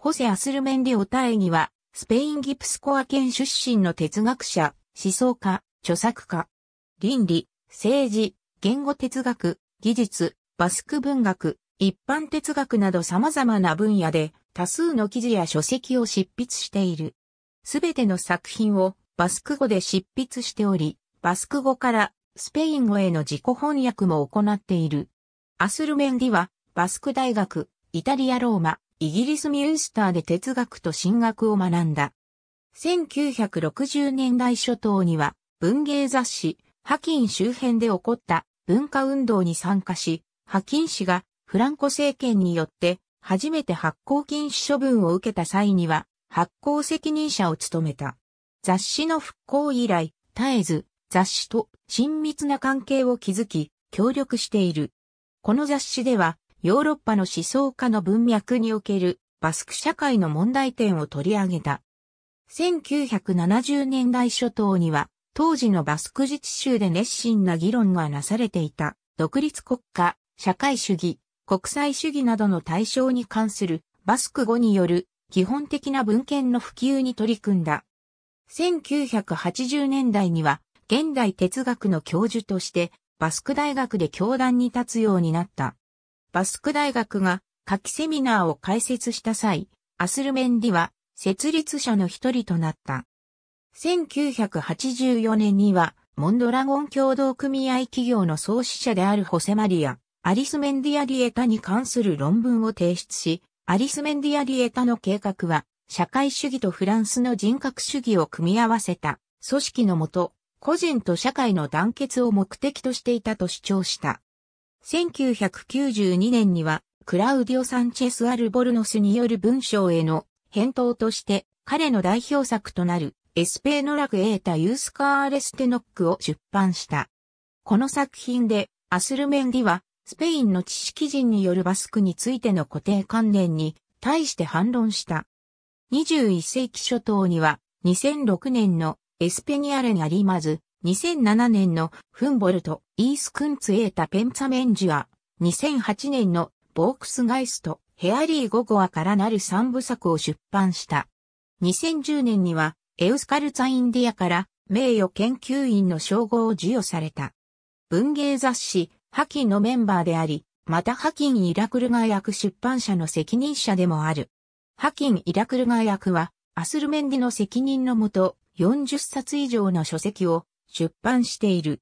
ホセ・アスルメンディ・オタエギは、スペイン・ギプスコア県出身の哲学者、思想家、著作家。倫理、政治、言語哲学、技術、バスク文学、一般哲学など様々な分野で多数の記事や書籍を執筆している。すべての作品をバスク語で執筆しており、バスク語からスペイン語への自己翻訳も行っている。アスルメンディは、バスク大学、イタリア・ローマ、イギリスミュンスターで哲学と神学を学んだ。1960年代初頭には文芸雑誌、ハキン周辺で起こった文化運動に参加し、ハキン氏がフランコ政権によって初めて発行禁止処分を受けた際には発行責任者を務めた。雑誌の復興以来、絶えず雑誌と親密な関係を築き、協力している。この雑誌ではヨーロッパの思想家の文脈におけるバスク社会の問題点を取り上げた。1970年代初頭には、当時のバスク自治州で熱心な議論がなされていた、独立国家、社会主義、国際主義などの対象に関するバスク語による基本的な文献の普及に取り組んだ。1980年代には現代哲学の教授としてバスク大学で教壇に立つようになった。バスク大学が夏季セミナーを開設した際、アスルメンディは設立者の一人となった。1984年には、モンドラゴン共同組合企業の創始者であるホセマリア、アリスメンディアリエタに関する論文を提出し、アリスメンディアリエタの計画は、社会主義とフランスの人格主義を組み合わせた組織のもと、個人と社会の団結を目的としていたと主張した。1992年には、クラウディオ・サンチェス・アルボルノスによる文章への返答として、彼の代表作となる、エスペーノラグ・エータ・ユースカーレステノックを出版した。この作品で、アスルメンディは、スペインの知識人によるバスクについての固定観念に対して反論した。21世紀初頭には、2006年のエスペニアレナリマズ、2007年のフンボルト、イースクンツエータペンツァメンジュア、2008年のボークスガイスト、ヘアリー・ゴゴアからなる三部作を出版した。2010年には、エウスカルツァ・インディアから名誉研究員の称号を授与された。文芸雑誌、ハキンのメンバーであり、またハキン・イラクルガ役出版社の責任者でもある。ハキン・イラクルガ役は、アスルメンディの責任のもと、40冊以上の書籍を出版している。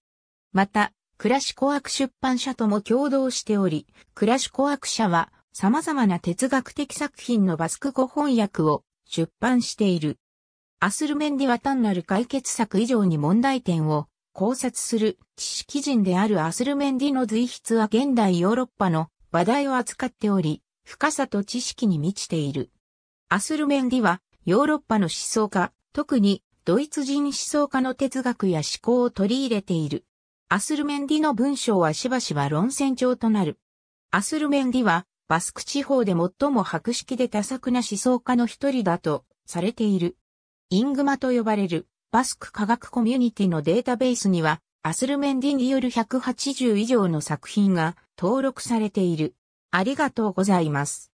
また、クラシコアク出版社とも共同しており、クラシコアク社は様々な哲学的作品のバスク語翻訳を出版している。アスルメンディは単なる解決策以上に問題点を考察する知識人であるアスルメンディの随筆は現代ヨーロッパの話題を扱っており、深さと知識に満ちている。アスルメンディはヨーロッパの思想家、特にドイツ人思想家の哲学や思考を取り入れている。アスルメンディの文章はしばしば論戦調となる。アスルメンディは、バスク地方で最も博識で多作な思想家の一人だとされている。イングマと呼ばれるバスク科学コミュニティのデータベースにはアスルメンディによる180以上の作品が登録されている。ありがとうございます。